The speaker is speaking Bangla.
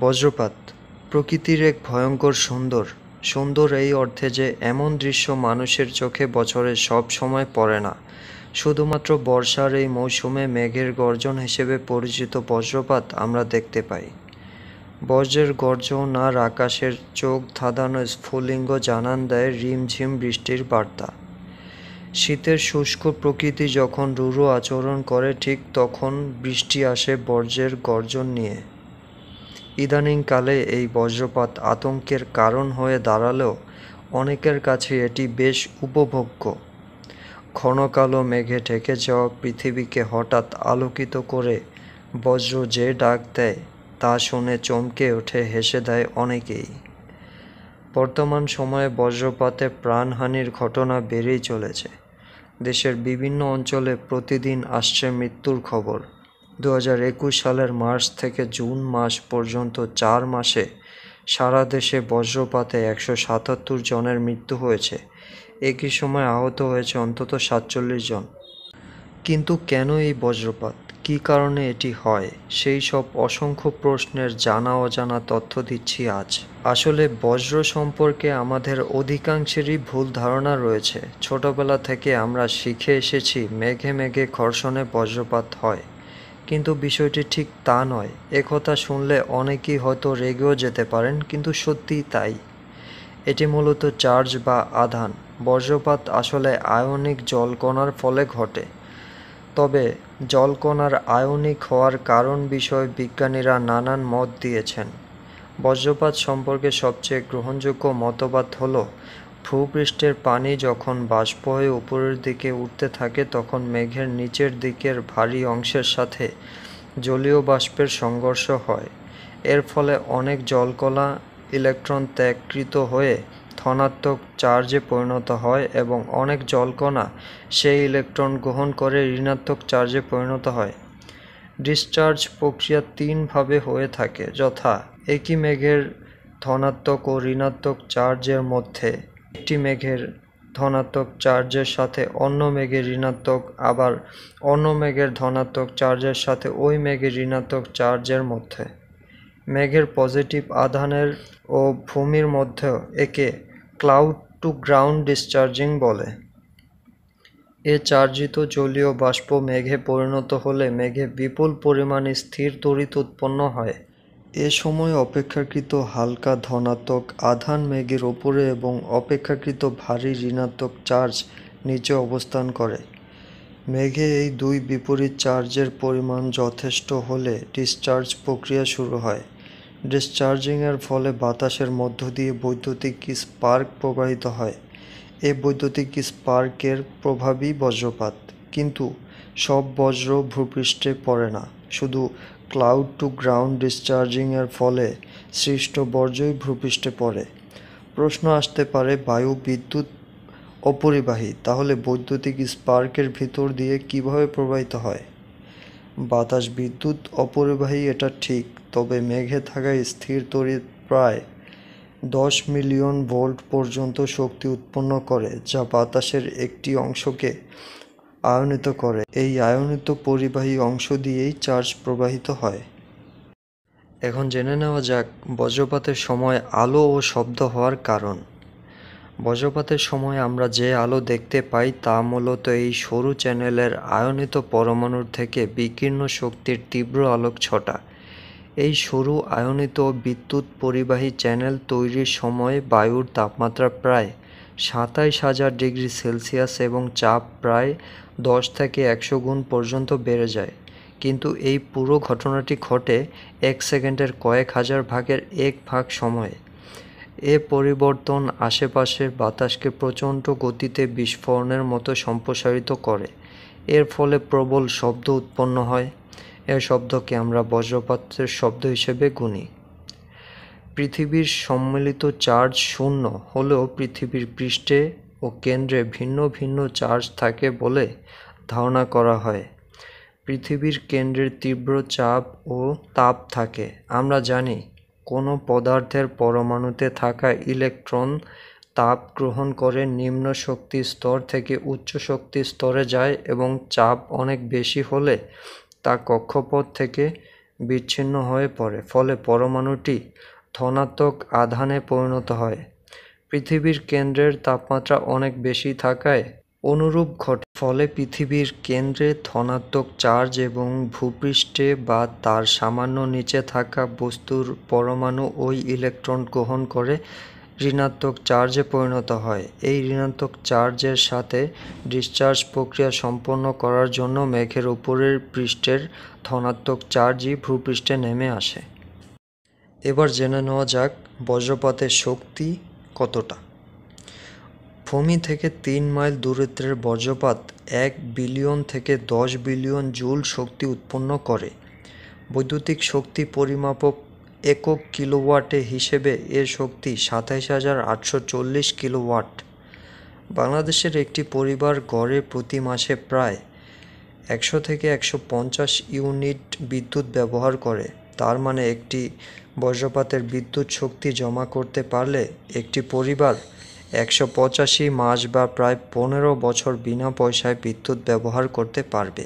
বজ্রপাত প্রকৃতির এক ভয়ঙ্কর সুন্দর সুন্দর এই অর্থে যে এমন দৃশ্য মানুষের চোখে বছরে সব সময় পড়ে না শুধুমাত্র বর্ষার এই মৌসুমে মেঘের গর্জন হিসেবে পরিচিত বজ্রপাত আমরা দেখতে পাই বজ্রের গর্জন আর আকাশের চোখ ধাঁধানো স্ফুলিঙ্গ জানান দেয় রিমঝিম বৃষ্টির বার্তা শীতের শুষ্ক প্রকৃতি যখন রুরু আচরণ করে ঠিক তখন বৃষ্টি আসে বর্জ্যের গর্জন নিয়ে ইদানিংকালে এই বজ্রপাত আতঙ্কের কারণ হয়ে দাঁড়ালেও অনেকের কাছে এটি বেশ উপভোগ্য ঘন মেঘে ঢেকে যাওয়া পৃথিবীকে হঠাৎ আলোকিত করে বজ্র যে ডাক দেয় তা শুনে চমকে ওঠে হেসে দেয় অনেকেই বর্তমান সময়ে বজ্রপাতে প্রাণহানির ঘটনা বেড়েই চলেছে দেশের বিভিন্ন অঞ্চলে প্রতিদিন আসছে মৃত্যুর খবর দু সালের মার্চ থেকে জুন মাস পর্যন্ত চার মাসে সারা দেশে বজ্রপাতে একশো সাতাত্তর জনের মৃত্যু হয়েছে একই সময় আহত হয়েছে অন্তত সাতচল্লিশ জন কিন্তু কেন এই বজ্রপাত কি কারণে এটি হয় সেই সব অসংখ্য প্রশ্নের জানা অজানা তথ্য দিচ্ছি আজ আসলে বজ্র সম্পর্কে আমাদের অধিকাংশেরই ভুল ধারণা রয়েছে ছোটবেলা থেকে আমরা শিখে এসেছি মেঘে মেঘে ঘর্ষণে বজ্রপাত হয় কিন্তু বিষয়টি ঠিক তা নয় একথা শুনলে অনেকেই হয়তো রেগেও যেতে পারেন কিন্তু সত্যিই তাই এটি মূলত চার্জ বা আধান বজ্রপাত আসলে আয়নিক জলকণার ফলে ঘটে তবে জলকণার আয়নিক হওয়ার কারণ বিষয়ে বিজ্ঞানীরা নানান মত দিয়েছেন বজ্রপাত সম্পর্কে সবচেয়ে গ্রহণযোগ্য মতবাদ হল ভূপৃষ্ঠের পানি যখন বাষ্প হয়ে উপরের দিকে উঠতে থাকে তখন মেঘের নিচের দিকের ভারী অংশের সাথে জলীয় বাষ্পের সংঘর্ষ হয় এর ফলে অনেক জলকলা ইলেকট্রন ত্যাগকৃত হয়ে ধনাত্মক চার্জে পরিণত হয় এবং অনেক জলকণা সেই ইলেকট্রন গ্রহণ করে ঋণাত্মক চার্জে পরিণত হয় ডিসচার্জ প্রক্রিয়া তিনভাবে হয়ে থাকে যথা একই মেঘের ধনাত্মক ও ঋণাত্মক চার্জের মধ্যে একটি মেঘের ধনাত্মক চার্জের সাথে অন্য মেঘের ঋণাত্মক আবার অন্য মেঘের ধনাত্মক চার্জের সাথে ওই মেঘের ঋণাত্মক চার্জের মধ্যে মেঘের পজিটিভ আধানের ও ভূমির মধ্যে একে ক্লাউড টু গ্রাউন্ড ডিসচার্জিং বলে এ চার্জিত জলীয় বাষ্প মেঘে পরিণত হলে মেঘে বিপুল পরিমাণে স্থির তড়িৎ উৎপন্ন হয় এ সময় অপেক্ষাকৃত হালকা ধনাত্মক আধান মেঘের ওপরে এবং অপেক্ষাকৃত ভারী ঋণাত্মক চার্জ নিচে অবস্থান করে মেঘে এই দুই বিপরীত চার্জের পরিমাণ যথেষ্ট হলে ডিসচার্জ প্রক্রিয়া শুরু হয় ডিসচার্জিংয়ের ফলে বাতাসের মধ্য দিয়ে বৈদ্যুতিক স্পার্ক প্রবাহিত হয় এ বৈদ্যুতিক স্পার্কের প্রভাবই বজ্রপাত কিন্তু সব বজ্র ভূপৃষ্ঠে পড়ে না শুধু ক্লাউড টু গ্রাউন্ড ডিসচার্জিংয়ের ফলে সৃষ্ট বর্জ্যই ভূপৃষ্ঠে পড়ে প্রশ্ন আসতে পারে বায়ু বিদ্যুৎ অপরিবাহী তাহলে বৈদ্যুতিক স্পার্কের ভিতর দিয়ে কিভাবে প্রবাহিত হয় বাতাস বিদ্যুৎ অপরিবাহী এটা ঠিক তবে মেঘে থাকা স্থির তড়িৎ প্রায় দশ মিলিয়ন ভোল্ট পর্যন্ত শক্তি উৎপন্ন করে যা বাতাসের একটি অংশকে আয়নিত করে এই আয়নিত পরিবাহী অংশ দিয়েই চার্জ প্রবাহিত হয় এখন জেনে নেওয়া যাক বজ্রপাতের সময় আলো ও শব্দ হওয়ার কারণ বজ্রপাতের সময় আমরা যে আলো দেখতে পাই তা মূলত এই সরু চ্যানেলের আয়নিত পরমাণুর থেকে বিকীর্ণ শক্তির তীব্র আলোক ছটা এই সরু আয়নিত বিদ্যুৎ পরিবাহী চ্যানেল তৈরির সময় বায়ুর তাপমাত্রা প্রায় সাতাইশ হাজার ডিগ্রি সেলসিয়াস এবং চাপ প্রায় দশ থেকে একশো গুণ পর্যন্ত বেড়ে যায় কিন্তু এই পুরো ঘটনাটি ঘটে এক সেকেন্ডের কয়েক হাজার ভাগের এক ভাগ সময়ে এ পরিবর্তন আশেপাশের বাতাসকে প্রচণ্ড গতিতে বিস্ফোরণের মতো সম্প্রসারিত করে এর ফলে প্রবল শব্দ উৎপন্ন হয় এর শব্দকে আমরা বজ্রপাতের শব্দ হিসেবে গুনি পৃথিবীর সম্মিলিত চার্জ শূন্য হলেও পৃথিবীর পৃষ্ঠে ও কেন্দ্রে ভিন্ন ভিন্ন চার্জ থাকে বলে ধারণা করা হয় পৃথিবীর কেন্দ্রের তীব্র চাপ ও তাপ থাকে আমরা জানি কোনো পদার্থের পরমাণুতে থাকা ইলেকট্রন তাপ গ্রহণ করে নিম্ন শক্তি স্তর থেকে উচ্চ শক্তি স্তরে যায় এবং চাপ অনেক বেশি হলে তা কক্ষপথ থেকে বিচ্ছিন্ন হয়ে পড়ে ফলে পরমাণুটি ধনাত্মক আধানে পরিণত হয় পৃথিবীর কেন্দ্রের তাপমাত্রা অনেক বেশি থাকায় অনুরূপ ঘটে ফলে পৃথিবীর কেন্দ্রে ধনাত্মক চার্জ এবং ভূপৃষ্ঠে বা তার সামান্য নিচে থাকা বস্তুর পরমাণু ওই ইলেকট্রন গ্রহণ করে ঋণাত্মক চার্জে পরিণত হয় এই ঋণাত্মক চার্জের সাথে ডিসচার্জ প্রক্রিয়া সম্পন্ন করার জন্য মেঘের উপরের পৃষ্ঠের ধনাত্মক চার্জই ভূপৃষ্ঠে নেমে আসে এবার জেনে নেওয়া যাক বজ্রপাতের শক্তি কতটা ভূমি থেকে তিন মাইল দূরত্বের বজ্রপাত এক বিলিয়ন থেকে দশ বিলিয়ন জুল শক্তি উৎপন্ন করে বৈদ্যুতিক শক্তি পরিমাপক একক কিলোওয়াটে হিসেবে এর শক্তি সাতাইশ হাজার আটশো চল্লিশ কিলোওয়াট বাংলাদেশের একটি পরিবার গড়ে প্রতি মাসে প্রায় একশো থেকে একশো পঞ্চাশ ইউনিট বিদ্যুৎ ব্যবহার করে তার মানে একটি বজ্রপাতের বিদ্যুৎ শক্তি জমা করতে পারলে একটি পরিবার একশো পঁচাশি মাস বা প্রায় পনেরো বছর বিনা পয়সায় বিদ্যুৎ ব্যবহার করতে পারবে